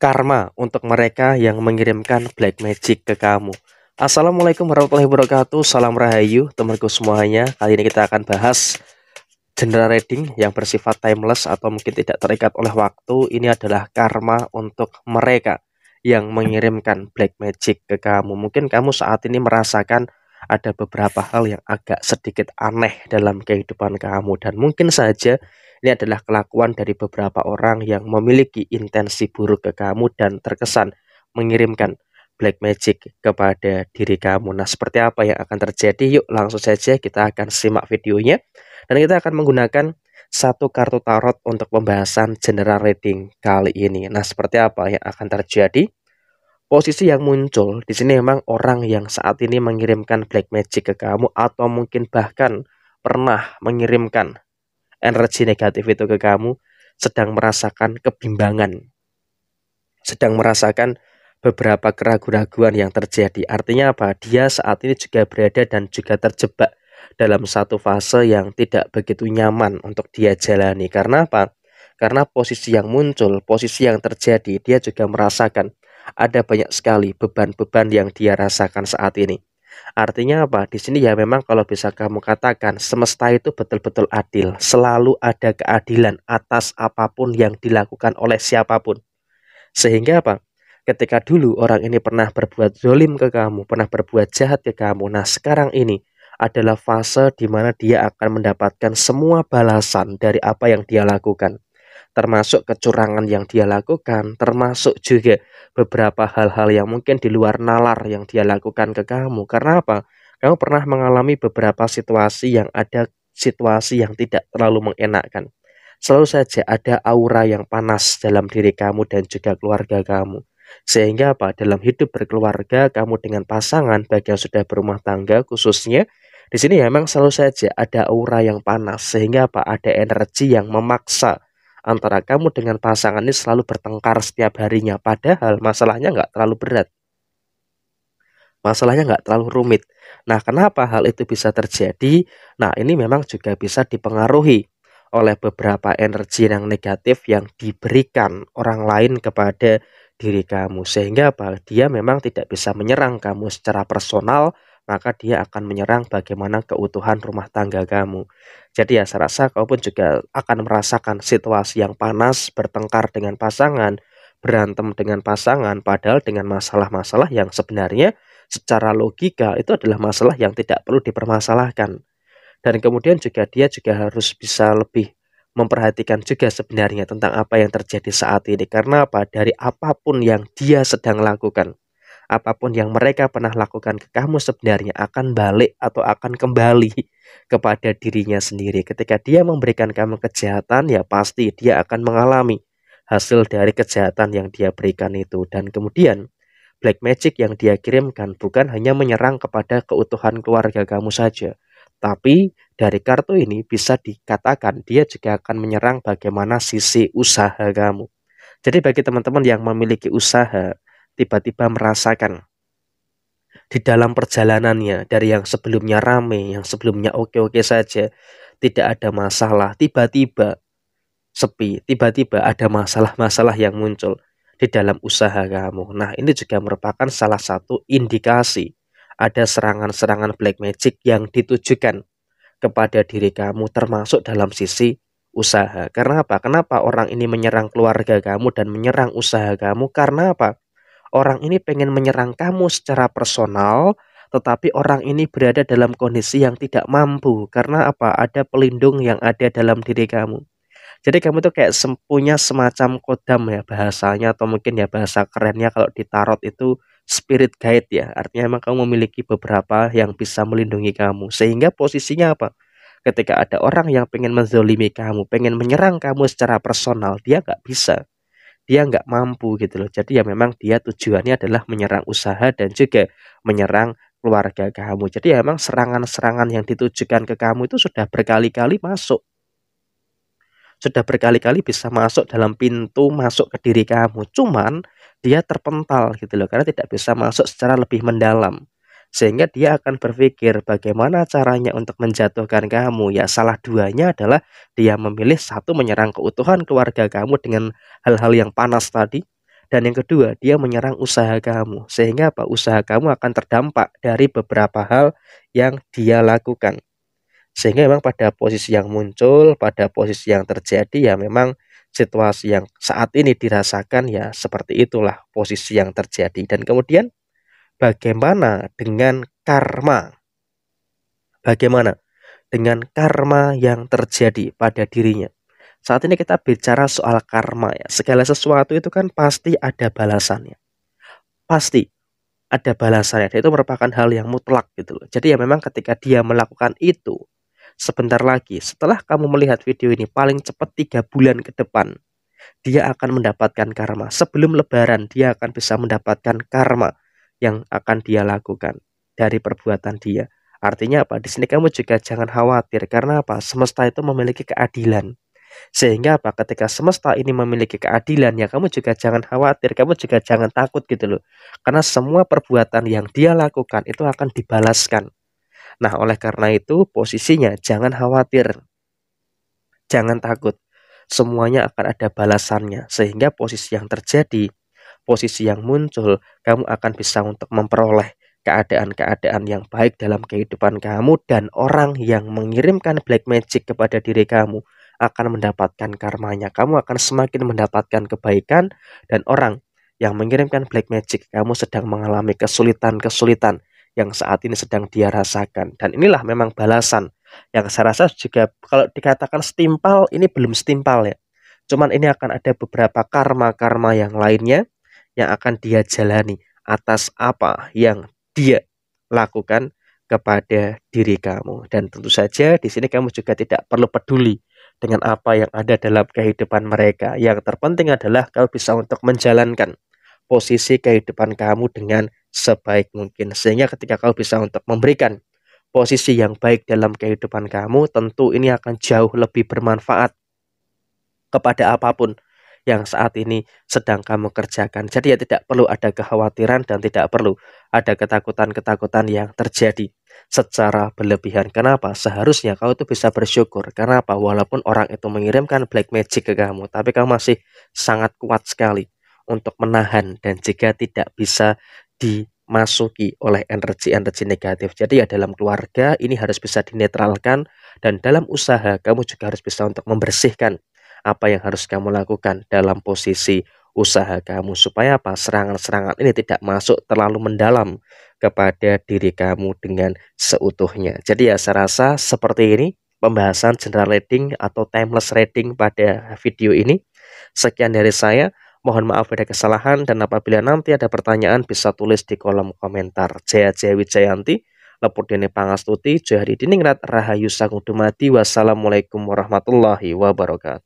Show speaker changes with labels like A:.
A: karma untuk mereka yang mengirimkan black magic ke kamu. Assalamualaikum warahmatullahi wabarakatuh, salam rahayu temanku semuanya. Kali ini kita akan bahas general reading yang bersifat timeless atau mungkin tidak terikat oleh waktu. Ini adalah karma untuk mereka yang mengirimkan black magic ke kamu. Mungkin kamu saat ini merasakan ada beberapa hal yang agak sedikit aneh dalam kehidupan kamu dan mungkin saja ini adalah kelakuan dari beberapa orang yang memiliki intensi buruk ke kamu dan terkesan mengirimkan black magic kepada diri kamu. Nah, seperti apa yang akan terjadi? Yuk, langsung saja kita akan simak videonya. Dan kita akan menggunakan satu kartu tarot untuk pembahasan general reading kali ini. Nah, seperti apa yang akan terjadi? posisi yang muncul di sini memang orang yang saat ini mengirimkan black magic ke kamu atau mungkin bahkan pernah mengirimkan energi negatif itu ke kamu sedang merasakan kebimbangan, sedang merasakan beberapa keraguan-keraguan yang terjadi. Artinya apa? Dia saat ini juga berada dan juga terjebak dalam satu fase yang tidak begitu nyaman untuk dia jalani. Karena apa? Karena posisi yang muncul, posisi yang terjadi, dia juga merasakan ada banyak sekali beban-beban yang dia rasakan saat ini. Artinya apa? Di sini ya memang kalau bisa kamu katakan semesta itu betul-betul adil. Selalu ada keadilan atas apapun yang dilakukan oleh siapapun. Sehingga apa? Ketika dulu orang ini pernah berbuat zolim ke kamu, pernah berbuat jahat ke kamu. Nah sekarang ini adalah fase di mana dia akan mendapatkan semua balasan dari apa yang dia lakukan termasuk kecurangan yang dia lakukan, termasuk juga beberapa hal-hal yang mungkin di luar nalar yang dia lakukan ke kamu. Karena apa? Kamu pernah mengalami beberapa situasi yang ada situasi yang tidak terlalu mengenakkan. Selalu saja ada aura yang panas dalam diri kamu dan juga keluarga kamu. Sehingga apa? Dalam hidup berkeluarga, kamu dengan pasangan, bagi yang sudah berumah tangga khususnya, di sini ya memang selalu saja ada aura yang panas sehingga apa ada energi yang memaksa antara kamu dengan pasangan ini selalu bertengkar setiap harinya. Padahal masalahnya nggak terlalu berat. Masalahnya nggak terlalu rumit. Nah, kenapa hal itu bisa terjadi? Nah, ini memang juga bisa dipengaruhi oleh beberapa energi yang negatif yang diberikan orang lain kepada diri kamu. Sehingga Dia memang tidak bisa menyerang kamu secara personal, maka dia akan menyerang bagaimana keutuhan rumah tangga kamu. Jadi ya saya rasa kau pun juga akan merasakan situasi yang panas, bertengkar dengan pasangan, berantem dengan pasangan, padahal dengan masalah-masalah yang sebenarnya secara logika itu adalah masalah yang tidak perlu dipermasalahkan. Dan kemudian juga dia juga harus bisa lebih memperhatikan juga sebenarnya tentang apa yang terjadi saat ini karena apa dari apapun yang dia sedang lakukan apapun yang mereka pernah lakukan ke kamu sebenarnya akan balik atau akan kembali kepada dirinya sendiri. Ketika dia memberikan kamu kejahatan, ya pasti dia akan mengalami hasil dari kejahatan yang dia berikan itu. Dan kemudian black magic yang dia kirimkan bukan hanya menyerang kepada keutuhan keluarga kamu saja, tapi dari kartu ini bisa dikatakan dia juga akan menyerang bagaimana sisi usaha kamu. Jadi bagi teman-teman yang memiliki usaha, tiba-tiba merasakan di dalam perjalanannya dari yang sebelumnya rame, yang sebelumnya oke-oke saja, tidak ada masalah, tiba-tiba sepi, tiba-tiba ada masalah-masalah yang muncul di dalam usaha kamu. Nah, ini juga merupakan salah satu indikasi ada serangan-serangan black magic yang ditujukan kepada diri kamu termasuk dalam sisi usaha. Karena apa? Kenapa orang ini menyerang keluarga kamu dan menyerang usaha kamu? Karena apa? orang ini pengen menyerang kamu secara personal, tetapi orang ini berada dalam kondisi yang tidak mampu karena apa? Ada pelindung yang ada dalam diri kamu. Jadi kamu tuh kayak sempunya semacam kodam ya bahasanya atau mungkin ya bahasa kerennya kalau di tarot itu spirit guide ya. Artinya emang kamu memiliki beberapa yang bisa melindungi kamu. Sehingga posisinya apa? Ketika ada orang yang pengen menzolimi kamu, pengen menyerang kamu secara personal, dia nggak bisa dia nggak mampu gitu loh. Jadi ya memang dia tujuannya adalah menyerang usaha dan juga menyerang keluarga kamu. Jadi ya memang serangan-serangan yang ditujukan ke kamu itu sudah berkali-kali masuk. Sudah berkali-kali bisa masuk dalam pintu masuk ke diri kamu. Cuman dia terpental gitu loh karena tidak bisa masuk secara lebih mendalam sehingga dia akan berpikir bagaimana caranya untuk menjatuhkan kamu. Ya, salah duanya adalah dia memilih satu menyerang keutuhan keluarga kamu dengan hal-hal yang panas tadi dan yang kedua, dia menyerang usaha kamu sehingga apa? Usaha kamu akan terdampak dari beberapa hal yang dia lakukan. Sehingga memang pada posisi yang muncul, pada posisi yang terjadi ya memang situasi yang saat ini dirasakan ya seperti itulah posisi yang terjadi dan kemudian Bagaimana dengan karma? Bagaimana dengan karma yang terjadi pada dirinya? Saat ini kita bicara soal karma ya. Segala sesuatu itu kan pasti ada balasannya. Pasti ada balasannya. Dan itu merupakan hal yang mutlak gitu loh. Jadi ya memang ketika dia melakukan itu, sebentar lagi setelah kamu melihat video ini paling cepat tiga bulan ke depan dia akan mendapatkan karma. Sebelum lebaran dia akan bisa mendapatkan karma yang akan dia lakukan dari perbuatan dia. Artinya apa? Di sini kamu juga jangan khawatir karena apa? Semesta itu memiliki keadilan. Sehingga apa? Ketika semesta ini memiliki keadilan, ya kamu juga jangan khawatir, kamu juga jangan takut gitu loh. Karena semua perbuatan yang dia lakukan itu akan dibalaskan. Nah, oleh karena itu posisinya jangan khawatir. Jangan takut. Semuanya akan ada balasannya sehingga posisi yang terjadi posisi yang muncul, kamu akan bisa untuk memperoleh keadaan-keadaan yang baik dalam kehidupan kamu dan orang yang mengirimkan black magic kepada diri kamu akan mendapatkan karmanya. Kamu akan semakin mendapatkan kebaikan dan orang yang mengirimkan black magic kamu sedang mengalami kesulitan-kesulitan yang saat ini sedang dia rasakan. Dan inilah memang balasan yang saya rasa juga kalau dikatakan setimpal ini belum setimpal ya cuman ini akan ada beberapa karma-karma yang lainnya yang akan dia jalani atas apa yang dia lakukan kepada diri kamu. Dan tentu saja di sini kamu juga tidak perlu peduli dengan apa yang ada dalam kehidupan mereka. Yang terpenting adalah kau bisa untuk menjalankan posisi kehidupan kamu dengan sebaik mungkin. Sehingga ketika kau bisa untuk memberikan posisi yang baik dalam kehidupan kamu, tentu ini akan jauh lebih bermanfaat kepada apapun yang saat ini sedang kamu kerjakan. Jadi ya tidak perlu ada kekhawatiran dan tidak perlu ada ketakutan-ketakutan yang terjadi secara berlebihan. Kenapa? Seharusnya kau itu bisa bersyukur. Kenapa? Walaupun orang itu mengirimkan black magic ke kamu, tapi kamu masih sangat kuat sekali untuk menahan dan jika tidak bisa dimasuki oleh energi-energi negatif. Jadi ya dalam keluarga ini harus bisa dinetralkan dan dalam usaha kamu juga harus bisa untuk membersihkan apa yang harus kamu lakukan dalam posisi usaha kamu supaya apa serangan-serangan ini tidak masuk terlalu mendalam kepada diri kamu dengan seutuhnya. Jadi ya saya rasa seperti ini pembahasan general rating atau timeless rating pada video ini. Sekian dari saya. Mohon maaf ada kesalahan dan apabila nanti ada pertanyaan bisa tulis di kolom komentar. Jaya Jaya Wijayanti, Lepurdini Pangastuti, Johari Diningrat, Rahayu Sangudumati. Wassalamualaikum warahmatullahi wabarakatuh.